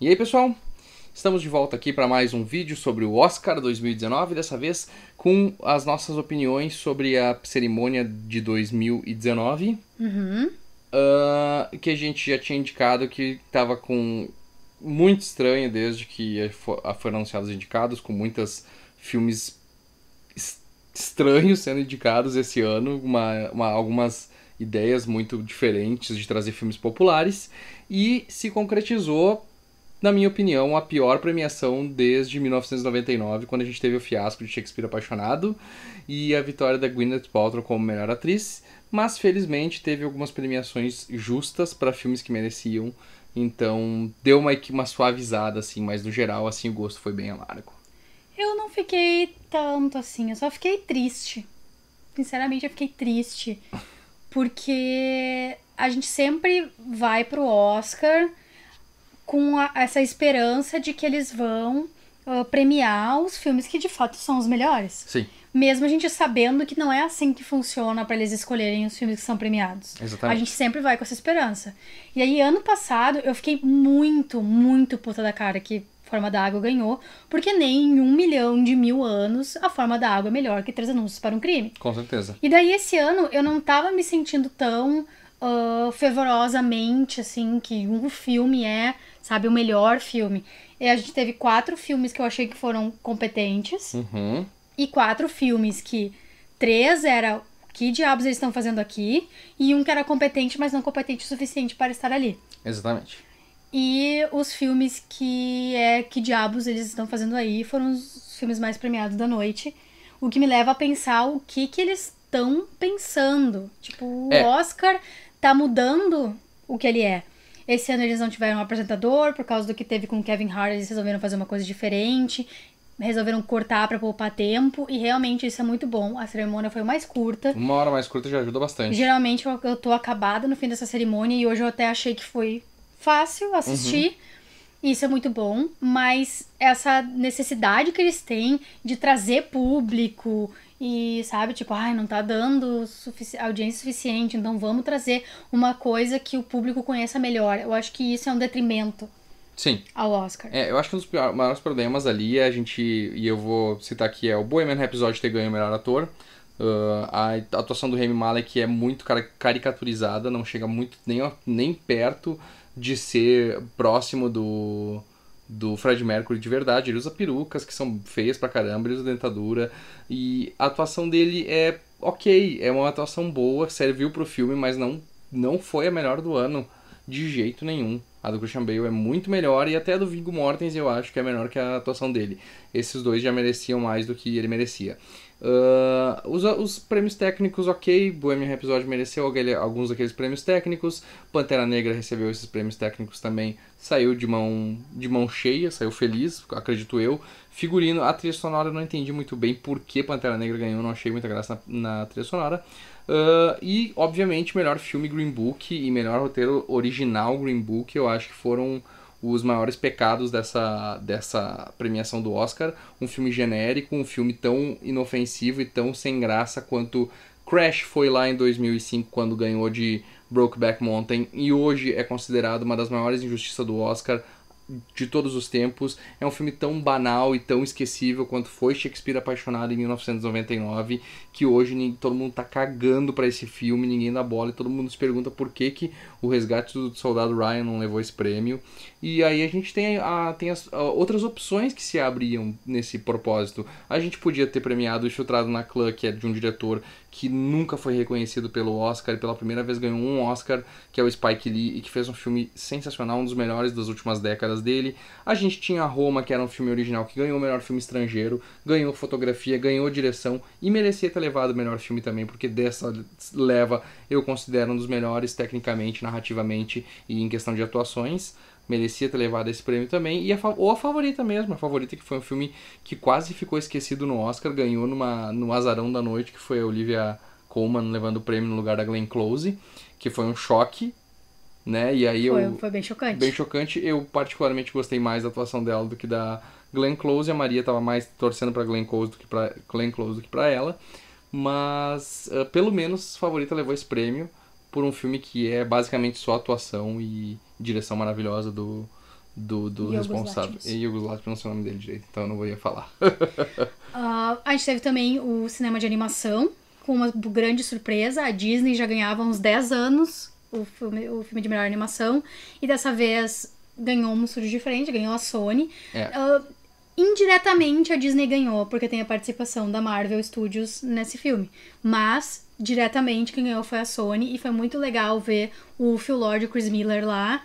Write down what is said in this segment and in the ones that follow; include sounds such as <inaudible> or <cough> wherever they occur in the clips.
E aí, pessoal? Estamos de volta aqui para mais um vídeo sobre o Oscar 2019, dessa vez com as nossas opiniões sobre a cerimônia de 2019. Uhum. Uh, que a gente já tinha indicado que estava com muito estranho desde que foram anunciados indicados, com muitos filmes estranhos sendo indicados esse ano, uma, uma, algumas ideias muito diferentes de trazer filmes populares, e se concretizou na minha opinião, a pior premiação desde 1999, quando a gente teve o fiasco de Shakespeare Apaixonado e a vitória da Gwyneth Paltrow como melhor atriz, mas felizmente teve algumas premiações justas para filmes que mereciam, então deu uma, uma suavizada, assim, mas no geral, assim, o gosto foi bem amargo. Eu não fiquei tanto assim, eu só fiquei triste. Sinceramente, eu fiquei triste. Porque a gente sempre vai pro Oscar com a, essa esperança de que eles vão uh, premiar os filmes que de fato são os melhores. Sim. Mesmo a gente sabendo que não é assim que funciona para eles escolherem os filmes que são premiados. Exatamente. A gente sempre vai com essa esperança. E aí, ano passado, eu fiquei muito, muito puta da cara que Forma da Água ganhou, porque nem em um milhão de mil anos a Forma da Água é melhor que Três Anúncios para um Crime. Com certeza. E daí, esse ano, eu não tava me sentindo tão uh, fervorosamente, assim, que um filme é, sabe, o melhor filme. E a gente teve quatro filmes que eu achei que foram competentes. Uhum. E quatro filmes que três era que diabos eles estão fazendo aqui e um que era competente, mas não competente o suficiente para estar ali. Exatamente. E os filmes que é que diabos eles estão fazendo aí foram os filmes mais premiados da noite, o que me leva a pensar o que que eles estão pensando. Tipo, o é. Oscar tá mudando o que ele é. Esse ano eles não tiveram um apresentador, por causa do que teve com Kevin Hart, eles resolveram fazer uma coisa diferente, resolveram cortar para poupar tempo, e realmente isso é muito bom. A cerimônia foi mais curta. Uma hora mais curta já ajuda bastante. Geralmente eu, eu tô acabada no fim dessa cerimônia, e hoje eu até achei que foi fácil assistir. Uhum isso é muito bom, mas essa necessidade que eles têm de trazer público e, sabe, tipo, ai, não tá dando sufici audiência suficiente, então vamos trazer uma coisa que o público conheça melhor. Eu acho que isso é um detrimento. Sim. Ao Oscar. É, eu acho que um dos maiores problemas ali é a gente, e eu vou citar aqui, é o Bohemian Rhapsody ter ganho o melhor ator. Uh, a atuação do Remy Malek é muito car caricaturizada, não chega muito nem, nem perto de ser próximo do do Fred Mercury de verdade. Ele usa perucas que são feias pra caramba, ele usa dentadura. E a atuação dele é ok, é uma atuação boa, serviu pro filme, mas não, não foi a melhor do ano de jeito nenhum. A do Christian Bale é muito melhor e até a do Viggo Mortens eu acho que é melhor que a atuação dele. Esses dois já mereciam mais do que ele merecia. Uh, os, os, prêmios técnicos, ok. Bohemian episódio mereceu alguns daqueles prêmios técnicos. Pantera Negra recebeu esses prêmios técnicos também. Saiu de mão, de mão cheia, saiu feliz, acredito eu. Figurino, a trilha sonora eu não entendi muito bem por que Pantera Negra ganhou, não achei muita graça na, na trilha sonora. Uh, e, obviamente, melhor filme Green Book e melhor roteiro original Green Book, eu acho que foram os maiores pecados dessa, dessa premiação do Oscar. Um filme genérico, um filme tão inofensivo e tão sem graça quanto Crash foi lá em 2005 quando ganhou de Brokeback Mountain e hoje é considerado uma das maiores injustiças do Oscar de todos os tempos. É um filme tão banal e tão esquecível quanto foi Shakespeare apaixonado em 1999, que hoje todo mundo tá cagando para esse filme, ninguém dá bola e todo mundo se pergunta por que que o Resgate do Soldado Ryan não levou esse prêmio. E aí a gente tem, a, tem as, a, outras opções que se abriam nesse propósito. A gente podia ter premiado o Filtrado na Clã, que é de um diretor que nunca foi reconhecido pelo Oscar e pela primeira vez ganhou um Oscar, que é o Spike Lee, e que fez um filme sensacional, um dos melhores das últimas décadas dele. A gente tinha Roma, que era um filme original que ganhou o melhor filme estrangeiro, ganhou fotografia, ganhou direção e merecia ter levado o melhor filme também, porque dessa leva eu considero um dos melhores tecnicamente, narrativamente e em questão de atuações merecia ter levado esse prêmio também. E a, ou a favorita mesmo, a favorita que foi um filme que quase ficou esquecido no Oscar, ganhou numa, no Azarão da Noite, que foi a Olivia Colman levando o prêmio no lugar da Glenn Close, que foi um choque. Né? E aí foi, eu, foi bem chocante. Bem chocante. Eu particularmente gostei mais da atuação dela do que da Glenn Close. A Maria estava mais torcendo para Glenn Close do que para Glenn Close do que para ela. Mas uh, pelo menos favorita levou esse prêmio por um filme que é basicamente só atuação e, direção maravilhosa do, do, do responsável. Látimos. E Yogos não sei o nome dele direito, então eu não ia falar. uh, <laughs> a gente teve também o cinema de animação, com uma grande surpresa. A Disney já ganhava uns 10 anos o filme, o filme de melhor animação, e dessa vez ganhou um surdo diferente, ganhou a Sony. É. Uh, indiretamente a Disney ganhou, porque tem a participação da Marvel Studios nesse filme. Mas, diretamente, quem ganhou foi a Sony, e foi muito legal ver o Phil Lord e o Chris Miller lá,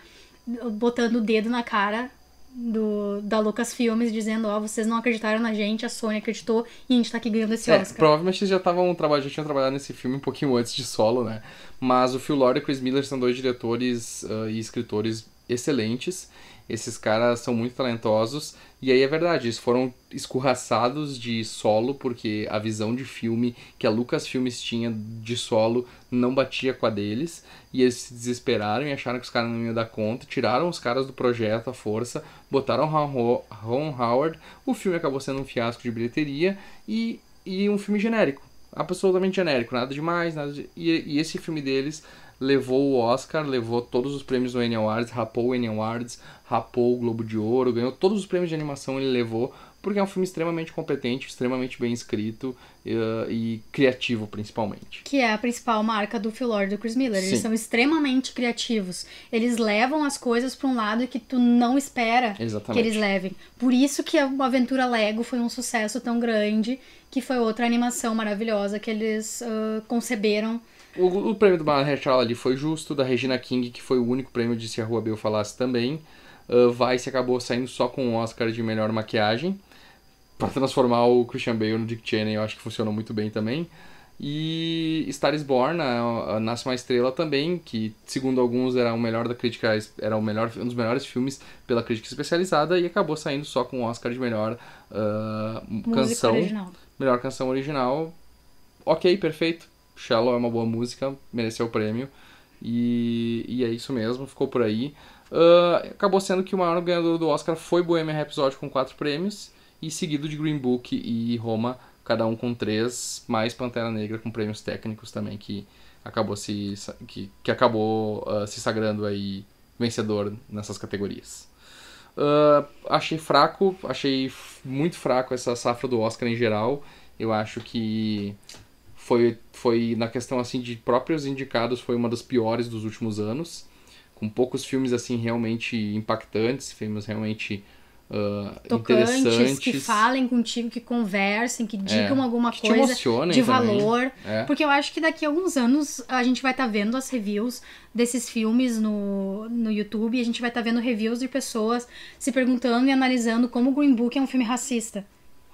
botando o dedo na cara do, da Lucas Filmes dizendo, ó, oh, vocês não acreditaram na gente, a Sony acreditou e a gente tá aqui ganhando esse é, Oscar. Provavelmente eles já estavam trabalhando, já tinham trabalhado nesse filme um pouquinho antes de solo, né? Mas o Phil Lord e o Chris Miller são dois diretores uh, e escritores excelentes. Esses caras são muito talentosos. E aí é verdade, eles foram escorraçados de solo porque a visão de filme que a Lucas Filmes tinha de solo não batia com a deles. E eles se desesperaram e acharam que os caras não iam dar conta. Tiraram os caras do projeto à força, botaram Ron Howard. O filme acabou sendo um fiasco de bilheteria e, e um filme genérico absolutamente genérico, nada demais, nada de... e, e esse filme deles levou o Oscar, levou todos os prêmios do Annie Awards, rapou o Annie Awards, rapou o Globo de Ouro, ganhou todos os prêmios de animação, ele levou, porque é um filme extremamente competente, extremamente bem escrito eh, e criativo, principalmente. Que é a principal marca do Phil Lord e do Chris Miller. Eles são extremamente criativos. Eles levam as coisas para um lado que tu não espera Exatamente. que eles levem. Por isso que a Aventura Lego foi um sucesso tão grande, que foi outra animação maravilhosa que eles uh, conceberam o, o prêmio do Mahershala ali foi justo, da Regina King, que foi o único prêmio de se a Rua Bill falasse também. Uh, Vice acabou saindo só com o Oscar de melhor maquiagem. para transformar o Christian Bale no Dick Cheney, eu acho que funcionou muito bem também. E Star is Born, a, a Nasce uma Estrela também, que segundo alguns era o melhor da crítica, era o melhor, um dos melhores filmes pela crítica especializada e acabou saindo só com o Oscar de melhor uh, canção. Original. Melhor canção original. Ok, perfeito. Shallow é uma boa música, mereceu o prêmio. E, e é isso mesmo, ficou por aí. Uh, acabou sendo que o maior ganhador do Oscar foi Bohemian Rhapsody com quatro prêmios, e seguido de Green Book e Roma, cada um com três, mais Pantera Negra com prêmios técnicos também, que acabou se, que, que acabou, uh, se sagrando aí vencedor nessas categorias. Uh, achei fraco, achei muito fraco essa safra do Oscar em geral. Eu acho que foi, foi na questão assim de próprios indicados foi uma das piores dos últimos anos com poucos filmes assim realmente impactantes filmes realmente uh, Tocantes, interessantes que falem contigo que conversem que digam é, alguma que coisa de valor é. porque eu acho que daqui a alguns anos a gente vai estar tá vendo as reviews desses filmes no, no YouTube a gente vai estar tá vendo reviews de pessoas se perguntando e analisando como Green Book é um filme racista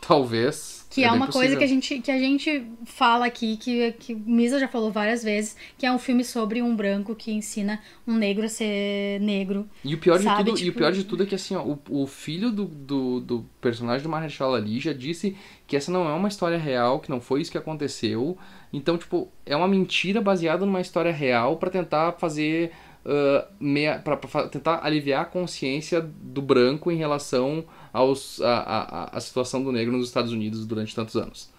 Talvez. Que é, é uma possível. coisa que a, gente, que a gente fala aqui, que, que Misa já falou várias vezes, que é um filme sobre um branco que ensina um negro a ser negro. E o pior, sabe? de, tudo, tipo... e o tipo, pior de tudo é que assim, ó, o, o filho do, do, do personagem do Marechal ali já disse que essa não é uma história real, que não foi isso que aconteceu. Então, tipo, é uma mentira baseada numa história real para tentar fazer. Uh, tentar aliviar a consciência do branco em relação aos, a, a, a situação do negro nos Estados Unidos durante tantos anos.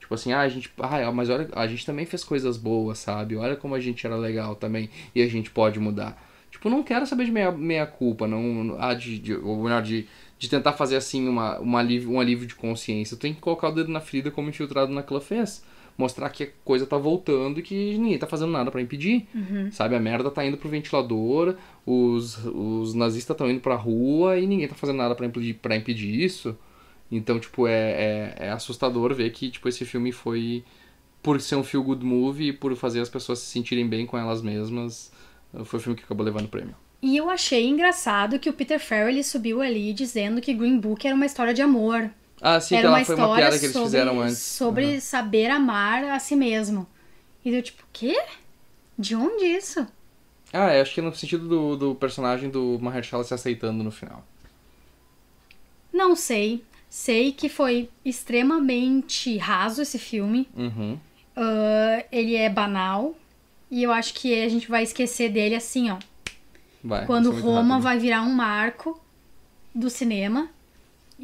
Tipo assim, ah, a gente, ah, é, mas olha, a gente também fez coisas boas, sabe? Olha como a gente era legal também e a gente pode mudar. Tipo, não quero saber de meia, meia culpa, não, ah, de, de, ou melhor, de, de tentar fazer assim uma, uma alívio, um alívio de consciência. Tem que colocar o dedo na ferida como infiltrado na Clã fez mostrar que a coisa tá voltando e que ninguém tá fazendo nada para impedir. Uhum. Sabe? A merda tá indo pro ventilador, os, os nazistas estão indo pra rua e ninguém tá fazendo nada para impedir, pra impedir isso. Então, tipo, é, é, é, assustador ver que, tipo, esse filme foi... Por ser um feel good movie e por fazer as pessoas se sentirem bem com elas mesmas, foi o filme que acabou levando o prêmio. E eu achei engraçado que o Peter Farrell subiu ali dizendo que Green Book era uma história de amor. Ah, sim, era então uma foi uma piada que eles sobre, fizeram antes. Sobre uhum. saber amar a si mesmo. E eu, tipo, quê? De onde isso? Ah, eu é, acho que é no sentido do, do personagem do Mahershala se aceitando no final. Não sei. Sei que foi extremamente raso esse filme. Uhum. Uh, ele é banal. E eu acho que a gente vai esquecer dele assim, ó. Vai, Quando é Roma vai virar um marco do cinema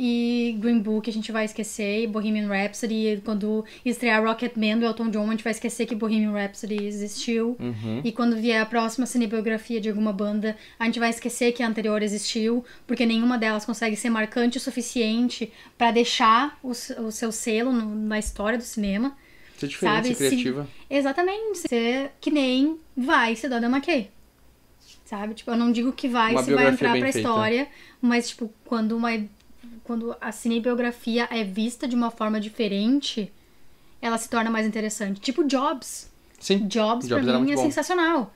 e Green Book a gente vai esquecer, e Bohemian Rhapsody, e quando estrear Rocketman do Elton John, a gente vai esquecer que Bohemian Rhapsody existiu. Uhum. E quando vier a próxima cinebiografia de alguma banda, a gente vai esquecer que a anterior existiu, porque nenhuma delas consegue ser marcante o suficiente para deixar o, o, seu selo no, na história do cinema. Ser diferente, sabe? ser criativa. Se, exatamente, ser que nem vai ser uma McKay sabe? Tipo, eu não digo que vai, uma se vai entrar pra feita. história, mas, tipo, quando uma quando a cinebiografia é vista de uma forma diferente, ela se torna mais interessante. Tipo Jobs. Sim. Jobs, Jobs pra mim, é bom. sensacional.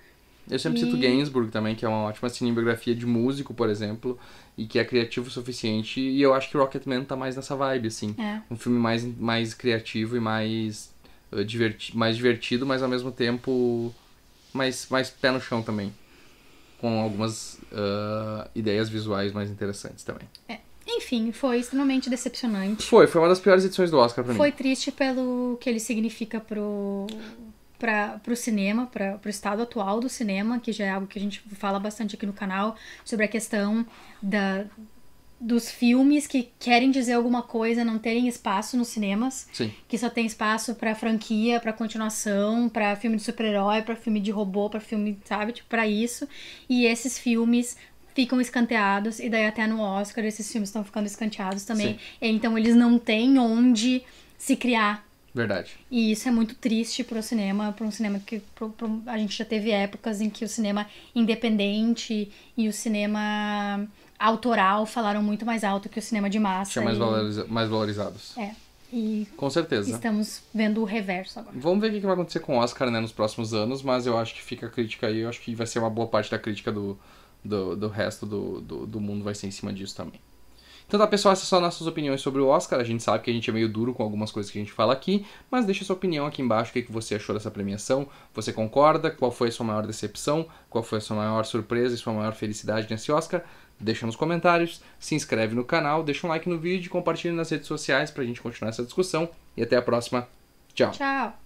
Eu sempre e... cito Gainsbourg também, que é uma ótima cinebiografia de músico, por exemplo, e que é criativo o suficiente. E eu acho que Rocketman tá mais nessa vibe, assim. É. Um filme mais, mais criativo e mais, uh, diverti mais divertido, mas ao mesmo tempo mais, mais pé no chão também. Com algumas uh, ideias visuais mais interessantes também. É enfim, foi extremamente decepcionante. Foi, foi uma das piores edições do Oscar pra foi mim. Foi triste pelo que ele significa pro, pra, pro cinema, pra, pro estado atual do cinema, que já é algo que a gente fala bastante aqui no canal, sobre a questão da, dos filmes que querem dizer alguma coisa não terem espaço nos cinemas, Sim. que só tem espaço para franquia, para continuação, para filme de super-herói, para filme de robô, para filme, sabe, tipo, para isso. E esses filmes ficam escanteados, e daí até no Oscar esses filmes estão ficando escanteados também. Sim. É, então eles não têm onde se criar. Verdade. E isso é muito triste para o cinema, para um cinema que pro, pro, a gente já teve épocas em que o cinema independente e o cinema autoral falaram muito mais alto que o cinema de massa. Tinha mais, e... valoriza mais valorizados. É. E com certeza. Estamos vendo o reverso agora. Vamos ver o que vai acontecer com o Oscar né, nos próximos anos, mas eu acho que fica a crítica aí, eu acho que vai ser uma boa parte da crítica do, do, do resto do, do, do mundo vai ser em cima disso também. Então tá, pessoal, essas são nossas opiniões sobre o Oscar. A gente sabe que a gente é meio duro com algumas coisas que a gente fala aqui, mas deixa sua opinião aqui embaixo, o que, você achou dessa premiação, você concorda, qual foi a sua maior decepção, qual foi a sua maior surpresa e sua maior felicidade nesse Oscar. Deixa nos comentários, se inscreve no canal, deixa um like no vídeo, compartilha nas redes sociais pra gente continuar essa discussão e até a próxima. Tchau. Tchau.